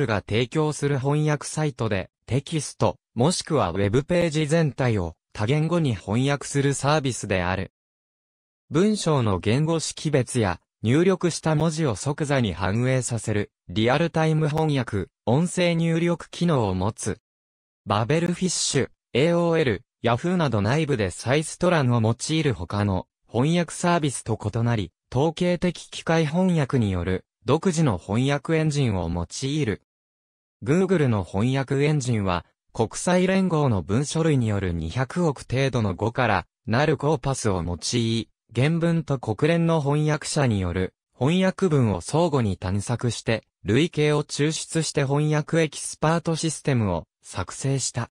ルが提供する翻訳サイトで、テキスト、もしくはウェブページ全体を多言語に翻訳するサービスである。文章の言語識別や入力した文字を即座に反映させるリアルタイム翻訳、音声入力機能を持つ。バベルフィッシュ、AOL、Yahoo など内部でサイストランを用いる他の翻訳サービスと異なり、統計的機械翻訳による独自の翻訳エンジンを用いる。Google の翻訳エンジンは、国際連合の文書類による200億程度の語からなるコーパスを用い、原文と国連の翻訳者による翻訳文を相互に探索して、類型を抽出して翻訳エキスパートシステムを作成した。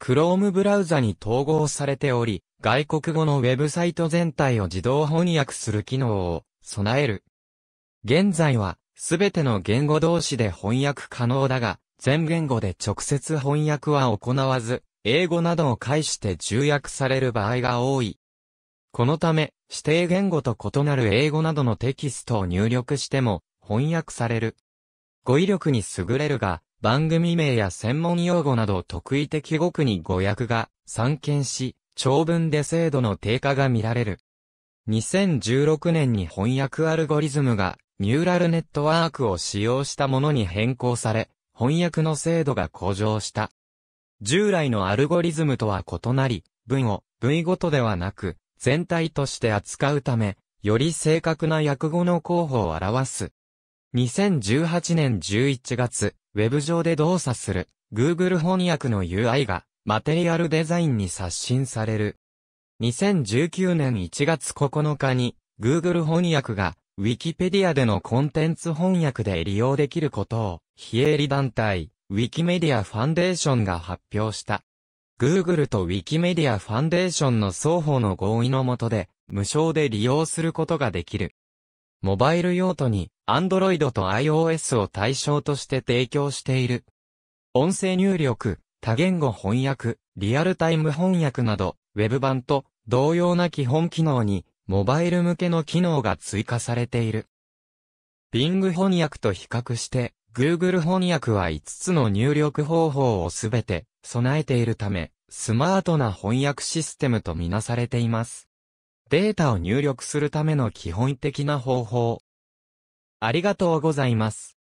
Chrome ブラウザに統合されており、外国語のウェブサイト全体を自動翻訳する機能を備える。現在は、すべての言語同士で翻訳可能だが、全言語で直接翻訳は行わず、英語などを介して重訳される場合が多い。このため、指定言語と異なる英語などのテキストを入力しても翻訳される。語彙力に優れるが、番組名や専門用語など特異的語句に語訳が散見し、長文で精度の低下が見られる。2016年に翻訳アルゴリズムがニューラルネットワークを使用したものに変更され、翻訳の精度が向上した。従来のアルゴリズムとは異なり、文を部位ごとではなく、全体として扱うため、より正確な訳語の候補を表す。2018年11月、ウェブ上で動作する Google 翻訳の UI がマテリアルデザインに刷新される。2019年1月9日に Google 翻訳がウィキペディアでのコンテンツ翻訳で利用できることを、非営利団体、ウィキメディアファンデーションが発表した。Google とウィキメディアファンデーションの双方の合意のもとで、無償で利用することができる。モバイル用途に、Android と iOS を対象として提供している。音声入力、多言語翻訳、リアルタイム翻訳など、Web 版と同様な基本機能に、モバイル向けの機能が追加されている。Bing 翻訳と比較して、Google 翻訳は5つの入力方法をすべて備えているため、スマートな翻訳システムとみなされています。データを入力するための基本的な方法。ありがとうございます。